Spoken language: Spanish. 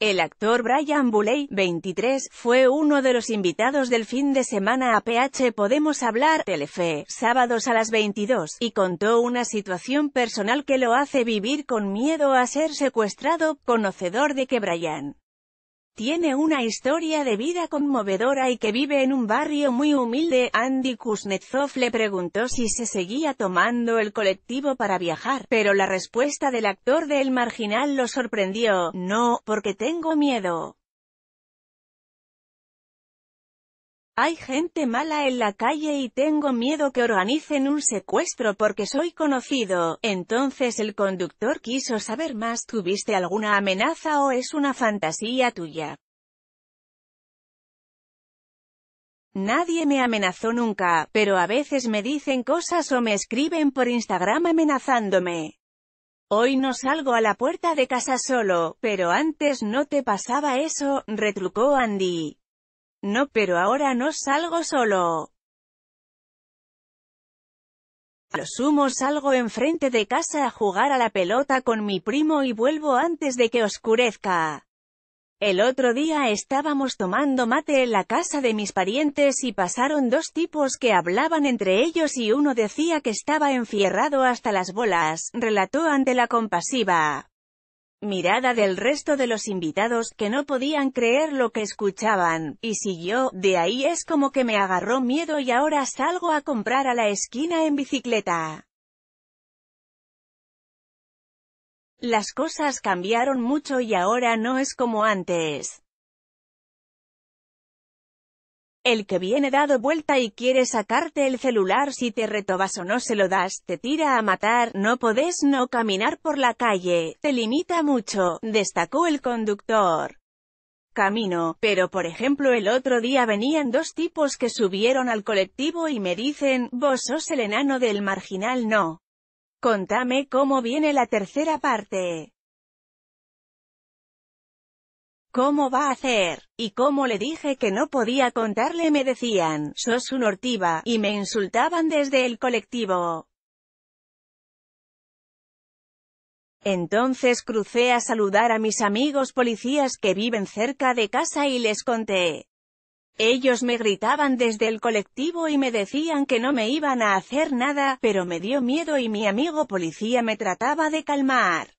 El actor Brian Bulley, 23, fue uno de los invitados del fin de semana a PH Podemos Hablar, Telefe, sábados a las 22, y contó una situación personal que lo hace vivir con miedo a ser secuestrado, conocedor de que Brian tiene una historia de vida conmovedora y que vive en un barrio muy humilde. Andy Kuznetsov le preguntó si se seguía tomando el colectivo para viajar, pero la respuesta del actor del marginal lo sorprendió, no, porque tengo miedo. Hay gente mala en la calle y tengo miedo que organicen un secuestro porque soy conocido. Entonces el conductor quiso saber más, ¿tuviste alguna amenaza o es una fantasía tuya? Nadie me amenazó nunca, pero a veces me dicen cosas o me escriben por Instagram amenazándome. Hoy no salgo a la puerta de casa solo, pero antes no te pasaba eso, retrucó Andy. No pero ahora no salgo solo. A lo sumo salgo enfrente de casa a jugar a la pelota con mi primo y vuelvo antes de que oscurezca. El otro día estábamos tomando mate en la casa de mis parientes y pasaron dos tipos que hablaban entre ellos y uno decía que estaba enfierrado hasta las bolas, relató ante la compasiva mirada del resto de los invitados, que no podían creer lo que escuchaban, y siguió, de ahí es como que me agarró miedo y ahora salgo a comprar a la esquina en bicicleta. Las cosas cambiaron mucho y ahora no es como antes. El que viene dado vuelta y quiere sacarte el celular si te retobas o no se lo das, te tira a matar, no podés no caminar por la calle, te limita mucho, destacó el conductor. Camino, pero por ejemplo el otro día venían dos tipos que subieron al colectivo y me dicen, vos sos el enano del marginal no. Contame cómo viene la tercera parte. ¿Cómo va a hacer? Y cómo le dije que no podía contarle me decían, sos un ortiva, y me insultaban desde el colectivo. Entonces crucé a saludar a mis amigos policías que viven cerca de casa y les conté. Ellos me gritaban desde el colectivo y me decían que no me iban a hacer nada, pero me dio miedo y mi amigo policía me trataba de calmar.